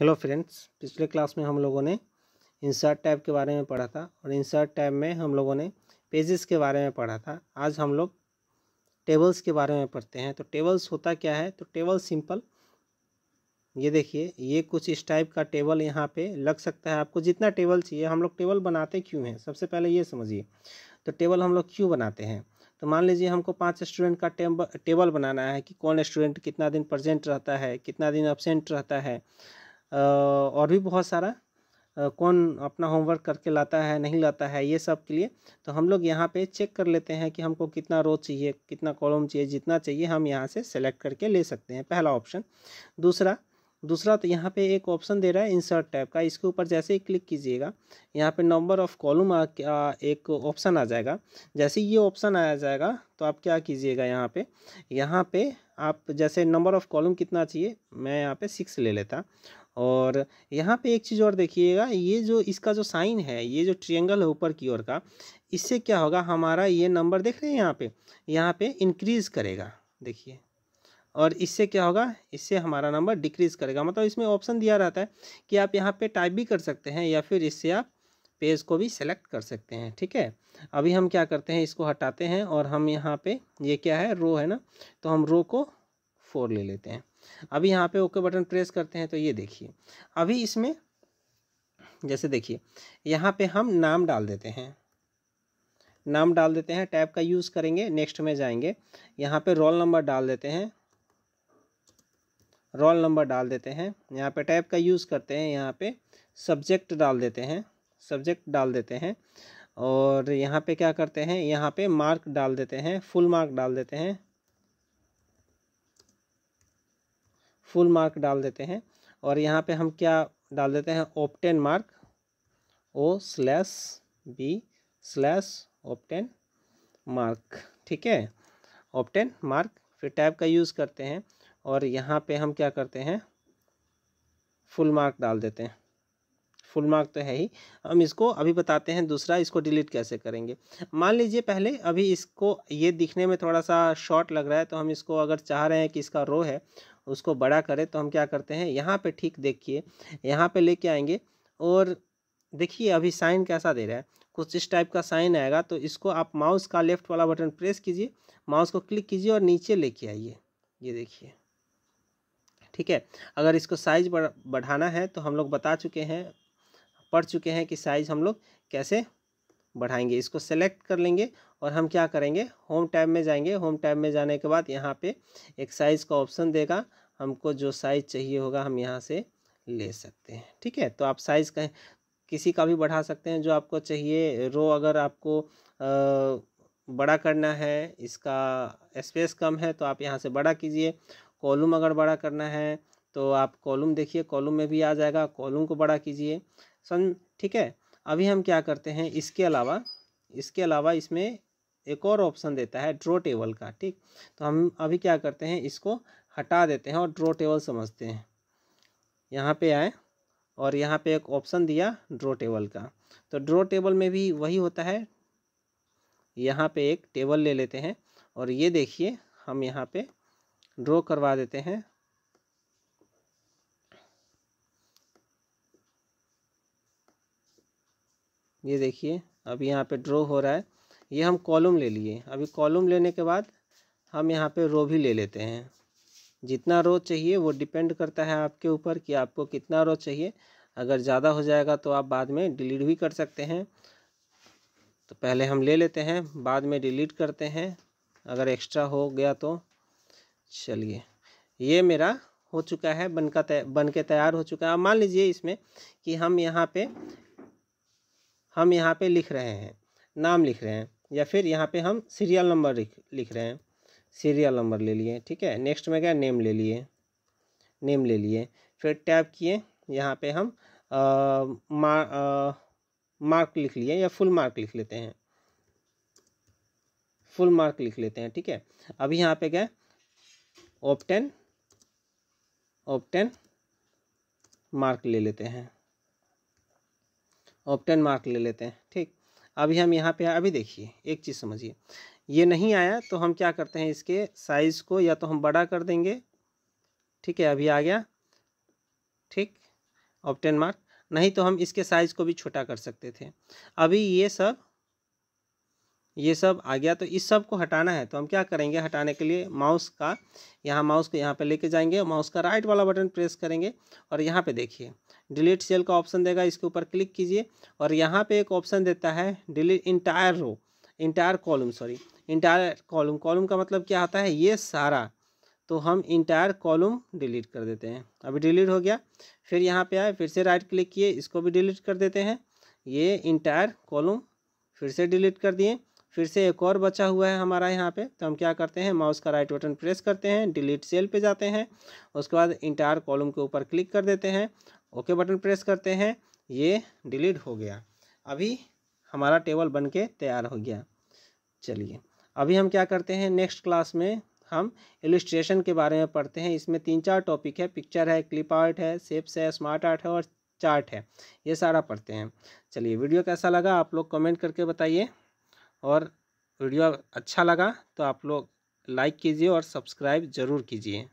hello friends पिछले class में हम लोगों ने इंसर्ट टैब के बारे में पढ़ा था और इंसर्ट टैब में हम लोगों ने पेजेस के बारे में पढ़ा था आज हम लोग टेबल्स के बारे में पढ़ते हैं तो टेबल्स होता क्या है तो टेबल सिंपल ये देखिए ये कुछ इस टाइप का टेबल यहाँ पे लग सकता है आपको जितना टेबल चाहिए हम लोग टेबल बनाते क्यों हैं सबसे पहले ये समझिए तो टेबल हम लोग क्यों बनाते हैं तो मान लीजिए हमको पाँच स्टूडेंट का टेबल बनाना है कि कौन स्टूडेंट कितना दिन प्रजेंट रहता है कितना दिन एबसेंट रहता है और भी बहुत सारा कौन अपना होमवर्क करके लाता है नहीं लाता है ये सब के लिए तो हम लोग यहाँ पे चेक कर लेते हैं कि हमको कितना रो चाहिए कितना कॉलम चाहिए जितना चाहिए हम यहाँ से सेलेक्ट करके ले सकते हैं पहला ऑप्शन दूसरा दूसरा तो यहाँ पे एक ऑप्शन दे रहा है इंसर्ट टैब का इसके ऊपर जैसे ही क्लिक कीजिएगा यहाँ पे नंबर ऑफ कॉलम एक ऑप्शन आ जाएगा जैसे ये ऑप्शन आया जाएगा तो आप क्या कीजिएगा यहाँ पे यहाँ पे आप जैसे नंबर ऑफ़ कॉलम कितना चाहिए मैं यहाँ पे सिक्स ले लेता और यहाँ पे एक चीज़ और देखिएगा ये जो इसका जो साइन है ये जो ट्रियंगल है ऊपर की ओर का इससे क्या होगा हमारा ये नंबर देख रहे हैं यहाँ पे यहाँ पे इंक्रीज़ करेगा देखिए और इससे क्या होगा इससे हमारा नंबर डिक्रीज़ करेगा मतलब इसमें ऑप्शन दिया रहता है कि आप यहाँ पे टाइप भी कर सकते हैं या फिर इससे आप पेज को भी सेलेक्ट कर सकते हैं ठीक है अभी हम क्या करते हैं इसको हटाते हैं और हम यहाँ पे ये क्या है रो है ना तो हम रो को फोर ले लेते हैं अभी यहाँ पे ओके बटन प्रेस करते हैं तो ये देखिए अभी इसमें जैसे देखिए यहाँ पे हम नाम डाल देते हैं नाम डाल देते हैं टैब का यूज़ करेंगे नेक्स्ट में जाएंगे यहाँ पे रोल नंबर डाल देते हैं रोल नंबर डाल देते हैं यहाँ पे टैब का यूज़ करते हैं यहाँ पे सब्जेक्ट डाल देते हैं सब्जेक्ट डाल देते हैं और यहाँ पे क्या करते हैं यहाँ पे मार्क डाल देते हैं फुल मार्क डाल देते हैं फुल मार्क डाल देते हैं और यहाँ पे हम क्या डाल देते हैं ओपटेन mark O slash B slash ओपटेन मार्क ठीक है ओपटेन मार्क फिर टैब का यूज़ करते हैं और यहाँ पे हम क्या करते हैं फुल मार्क डाल देते हैं फुल मार्क तो है ही हम इसको अभी बताते हैं दूसरा इसको डिलीट कैसे करेंगे मान लीजिए पहले अभी इसको ये दिखने में थोड़ा सा शॉर्ट लग रहा है तो हम इसको अगर चाह रहे हैं कि इसका रो है उसको बड़ा करें तो हम क्या करते हैं यहाँ पे ठीक देखिए यहाँ पे लेके आएंगे और देखिए अभी साइन कैसा दे रहा है कुछ इस टाइप का साइन आएगा तो इसको आप माउस का लेफ्ट वाला बटन प्रेस कीजिए माउस को क्लिक कीजिए और नीचे लेके आइए ये देखिए ठीक है अगर इसको साइज बढ़ाना है तो हम लोग बता चुके हैं पढ़ चुके हैं कि साइज हम लोग कैसे बढ़ाएंगे इसको सेलेक्ट कर लेंगे और हम क्या करेंगे होम टैब में जाएंगे होम टैब में जाने के बाद यहाँ पे एक साइज़ का ऑप्शन देगा हमको जो साइज़ चाहिए होगा हम यहाँ से ले सकते हैं ठीक है तो आप साइज़ कहें किसी का भी बढ़ा सकते हैं जो आपको चाहिए रो अगर आपको आ, बड़ा करना है इसका स्पेस कम है तो आप यहाँ से बड़ा कीजिए कॉलम अगर बड़ा करना है तो आप कॉलम देखिए कॉलम में भी आ जाएगा कॉलम को बड़ा कीजिए समझ ठीक है अभी हम क्या करते हैं इसके अलावा इसके अलावा इसमें एक और ऑप्शन देता है ड्रो टेबल का ठीक तो हम अभी क्या करते हैं इसको हटा देते हैं और ड्रो टेबल समझते हैं यहाँ पे आए और यहाँ पे एक ऑप्शन दिया ड्रो टेबल का तो ड्रो टेबल में भी वही होता है यहाँ पे एक टेबल ले लेते हैं और ये देखिए हम यहाँ पे ड्रॉ करवा देते हैं ये देखिए अब यहाँ पे ड्रो हो रहा है ये हम कॉलम ले लिए अभी कॉलम लेने के बाद हम यहाँ पे रो भी ले लेते हैं जितना रो चाहिए वो डिपेंड करता है आपके ऊपर कि आपको कितना रो चाहिए अगर ज़्यादा हो जाएगा तो आप बाद में डिलीट भी कर सकते हैं तो पहले हम ले लेते हैं बाद में डिलीट करते हैं अगर एक्स्ट्रा हो गया तो चलिए ये मेरा हो चुका है बन का तय बन के तैयार हो चुका है मान लीजिए इसमें कि हम यहाँ पे हम यहाँ पे लिख रहे हैं नाम लिख रहे हैं या फिर यहाँ पे हम सीरियल नंबर लिख लिख रहे हैं सीरियल नंबर ले लिए ठीक है नेक्स्ट में क्या नेम ले लिए नेम ले लिए फिर टैप किए यहाँ पे हम आ, मार, आ, मार्क लिख लिए या फुल मार्क लिख लेते हैं फुल मार्क लिख लेते हैं ठीक है अभी यहाँ पे गए ऑप्टेन ऑप्टेन मार्क ले लेते हैं ऑप्टेन मार्क ले लेते हैं ठीक अभी हम यहाँ पे अभी देखिए एक चीज़ समझिए ये नहीं आया तो हम क्या करते हैं इसके साइज़ को या तो हम बड़ा कर देंगे ठीक है अभी आ गया ठीक ऑप्टेन मार्क नहीं तो हम इसके साइज़ को भी छोटा कर सकते थे अभी ये सब ये सब आ गया तो इस सब को हटाना है तो हम क्या करेंगे हटाने के लिए माउस का यहाँ माउस को यहाँ पे लेके जाएंगे माउस का राइट वाला बटन प्रेस करेंगे और यहाँ पे देखिए डिलीट सेल का ऑप्शन देगा इसके ऊपर क्लिक कीजिए और यहाँ पे एक ऑप्शन देता है delete entire row entire column sorry entire column column का मतलब क्या होता है ये सारा तो हम इंटायर कॉलम डिलीट कर देते हैं अभी डिलीट हो गया फिर यहाँ पर आए फिर से राइट क्लिक किए इसको भी डिलीट कर देते हैं ये इंटायर कॉलम फिर से डिलीट कर दिए फिर से एक और बचा हुआ है हमारा यहाँ पे तो हम क्या करते हैं माउस का राइट बटन प्रेस करते हैं डिलीट सेल पे जाते हैं उसके बाद इंटायर कॉलम के ऊपर क्लिक कर देते हैं ओके बटन प्रेस करते हैं ये डिलीट हो गया अभी हमारा टेबल बन के तैयार हो गया चलिए अभी हम क्या करते हैं नेक्स्ट क्लास में हम इलिस्ट्रेशन के बारे में पढ़ते हैं इसमें तीन चार टॉपिक है पिक्चर है क्लिप आर्ट है सेप्स है स्मार्ट आर्ट है और चार्ट है ये सारा पढ़ते हैं चलिए वीडियो कैसा लगा आप लोग कमेंट करके बताइए और वीडियो अच्छा लगा तो आप लोग लाइक कीजिए और सब्सक्राइब ज़रूर कीजिए